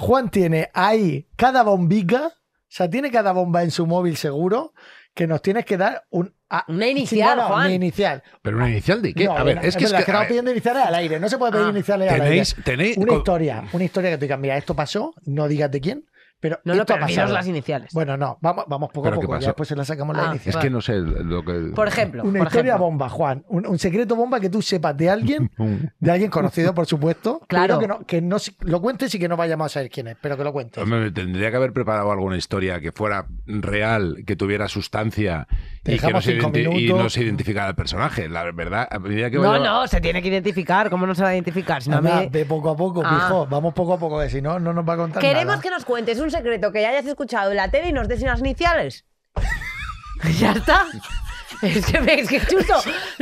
Juan tiene ahí cada bombica, o sea, tiene cada bomba en su móvil seguro, que nos tienes que dar un, ah, una inicial, Juan. ¿Pero una inicial de qué? a ver, es, que... Es que, pidiendo iniciales al aire. No se puede pedir ah. iniciales al aire. Tenéis... Una historia. Una historia que te cambia. esto pasó, no digas de quién. Pero no, no, pero las iniciales. Bueno, no, vamos, vamos poco a poco, ya después se la sacamos la ah, inicial. Es que no sé lo que... Por ejemplo. Una historia bomba, Juan. Un, secreto bomba que tú sepas de alguien, de alguien conocido, por supuesto. Claro. que no, que no lo cuentes y que no vayamos a saber quién es, pero que lo cuentes. Me tendría que haber preparado alguna historia que fuera real, que tuviera sustancia y que no se, identificara al personaje. La verdad, No, no, se tiene que identificar. ¿Cómo no se va a identificar? no De poco a poco, hijo. Ah. Vamos poco a poco, que si no, no nos va a contar Queremos que nos cuentes un secreto que ya hayas escuchado en la tele y nos des unas iniciales? ya está. Es que, es que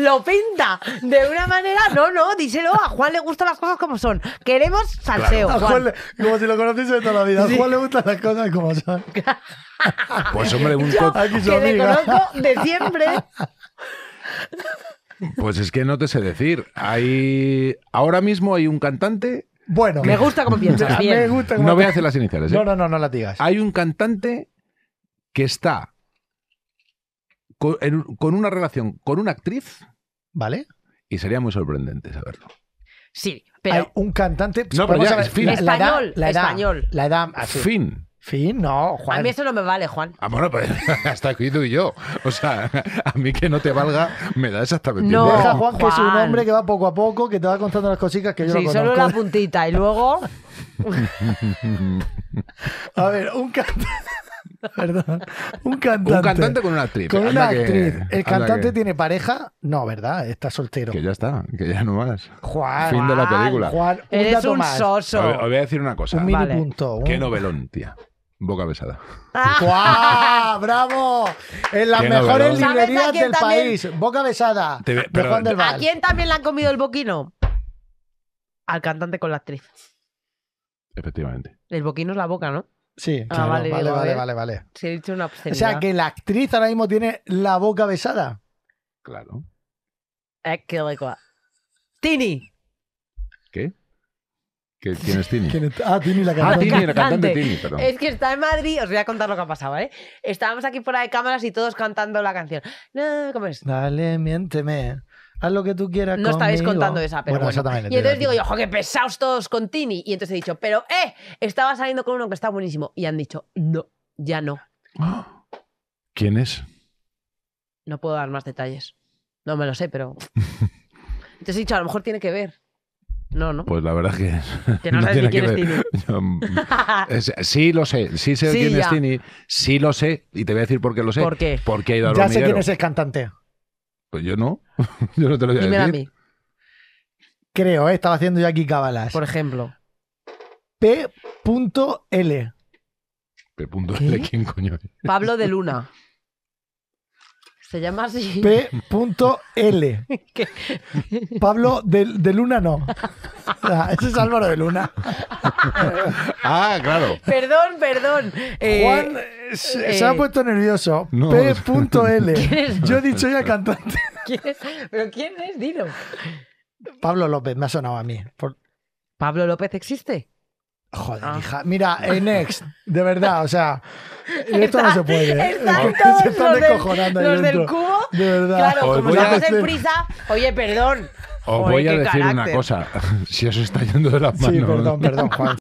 lo pinta de una manera. No, no, díselo. A Juan le gustan las cosas como son. Queremos salseo. como si lo conociese de toda la vida. A Juan le gustan las cosas como son. Pues hombre, un Yo, que le conozco de siempre. Pues es que no te sé decir. Hay ahora mismo hay un cantante bueno. Me gusta cómo piensas. Bien. no voy a hacer las iniciales. ¿eh? No, no, no, no las digas. Hay un cantante que está con, una relación con una actriz. ¿Vale? Y sería muy sorprendente saberlo. Sí, pero. Hay un cantante. No, pero la, fin. español. Edad, la edad, La Fin. Sí, no, Juan. A mí eso no me vale, Juan. Ah, bueno, pues hasta aquí tú y yo. O sea, a mí que no te valga me da exactamente no, Deja, Juan, que es un hombre que va poco a poco, que te va contando las cositas que yo sí, lo conozco. solo la puntita y luego... a ver, un cantante... Perdón. Un cantante. Un cantante con una actriz. Con una actriz. ¿El cantante tiene pareja? No, ¿verdad? Está soltero. Que ya está, que ya no más. Juan. Fin de la película. Juan, Eres un soso. Os voy a decir una cosa. Un Qué novelón, tía. Boca besada. ¡Bravo! En las mejores librerías del país. Boca besada. ¿A quién también le han comido el boquino? Al cantante con la actriz. Efectivamente. El boquino es la boca, ¿no? Sí, ah, vale, vale, eh. vale, vale, Se ha dicho una O sea, que la actriz ahora mismo tiene la boca besada. Claro. Es que le Tini. ¿Qué? ¿Quién es Tini? Ah, Tini, la ah, cantante. Tini, Es que está en Madrid, os voy a contar lo que ha pasado, ¿eh? Estábamos aquí fuera de cámaras y todos cantando la canción. No, ¿Cómo es? Dale, miénteme. Haz lo que tú quieras. No estabais contando esa, pero. Bueno, y entonces digo yo, ojo, que pesados todos con Tini. Y entonces he dicho, pero, eh, estaba saliendo con uno que está buenísimo. Y han dicho, no, ya no. ¿Quién es? No puedo dar más detalles. No me lo sé, pero. Entonces he dicho, a lo mejor tiene que ver. No, ¿no? Pues la verdad que... Que no, no sabes ni quién es Tini. sí lo sé, sí sé quién es Tini, sí lo sé, y te voy a decir por qué lo sé. ¿Por qué? Porque he ido al Ya sé quién es el cantante. Pues yo no, yo no te lo voy a Mira a mí, Creo, eh, estaba haciendo yo aquí cábalas. por ejemplo. P.L. P.L. ¿Quién coño es? Pablo de Luna. Se llama así. P.L. Pablo de, Luna no. Ah, ese es Álvaro de Luna. ah, claro. Perdón, perdón. Eh, Juan eh, se, ha eh, puesto nervioso. P.L. Yo he dicho ya cantante. ¿Pero quién es? Dilo. Pablo López, me ha sonado a mí. ¿Pablo López existe? Joder, ah. hija. Mira, en eh, ex de verdad, o sea, esto no se puede. ¿eh? se están los del, los del cubo. De verdad. Claro, como estamos en prisa, oye, perdón. Os voy a decir una cosa, si os está yendo de las manos. Sí, perdón, perdón, Juan.